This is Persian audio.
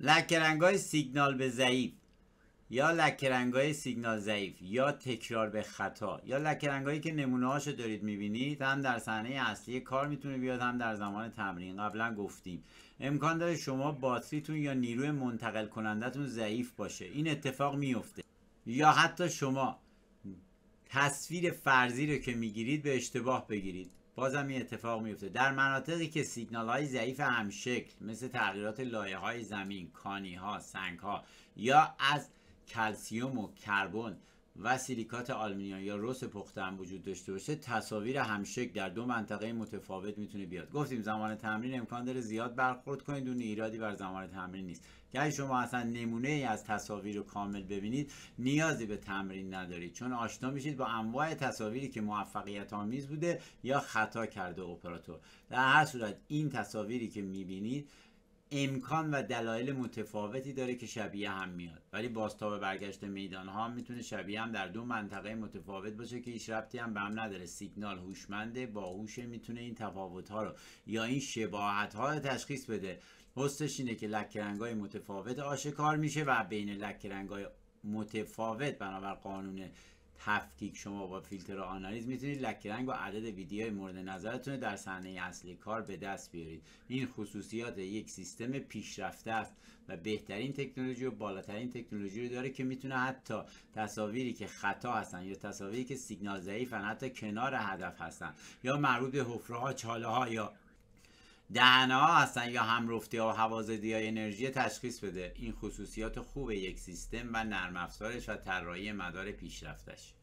لکرنگ های سیگنال به ضعیف یا لکرنگ های سیگنال ضعیف یا تکرار به خطا یا لکرنگ هایی که نمونه هاشو دارید میبینید هم در صحنه اصلی کار میتونه بیاد هم در زمان تمرین قبلا گفتیم امکان داره شما باتریتون یا نیروی منتقل کنندتون ضعیف باشه این اتفاق میفته یا حتی شما تصویر فرضی رو که میگیرید به اشتباه بگیرید بازم این اتفاق میفته در مناطقی که سیگنال های ضعیف شکل مثل تغییرات لایه های زمین کانی ها سنگ ها یا از کلسیوم و کربن و سیلیکات آلومینیوم یا رس پخته هم وجود داشته باشه تصاویر همشک در دو منطقه متفاوت میتونه بیاد گفتیم زمان تمرین امکان داره زیاد برخورد کنید اون ایرادی بر زمان تمرین نیست که شما اصلا نمونه ای از تصاویر رو کامل ببینید نیازی به تمرین ندارید چون آشنا میشید با انواع تصاویری که موفقیت آمیز بوده یا خطا کرده اپراتور در هر صورت این تصاویری که میبینید امکان و دلایل متفاوتی داره که شبیه هم میاد ولی به برگشت میدان ها میتونه شبیه هم در دو منطقه متفاوت باشه که هیچ ربطی هم به هم نداره سیگنال هوشمنده باهوش میتونه این تفاوت ها رو یا این شباهت ها رو تشخیص بده هستش اینه که لکرنگ های متفاوت آشکار میشه و بین لکرنگ های متفاوت بنابر قانون تفکیک شما با فیلتر آنالیز میتونید لکه رنگ و عدد ویدیوهای مورد نظرتون در صحنه اصلی کار به دست بیارید این خصوصیات یک سیستم پیشرفته است و بهترین تکنولوژی و بالاترین تکنولوژی رو داره که میتونه حتی تصاویری که خطا هستن یا تصاویری که سیگنال ضعیفن حتی کنار هدف هستن یا مربوط به حفره ها چاله ها یا دهنه ها هستن یا همرفتی ها و حوازدی های انرژی تشخیص بده این خصوصیات خوب یک سیستم و نرم افزارش و طراحی مدار پیشرفتش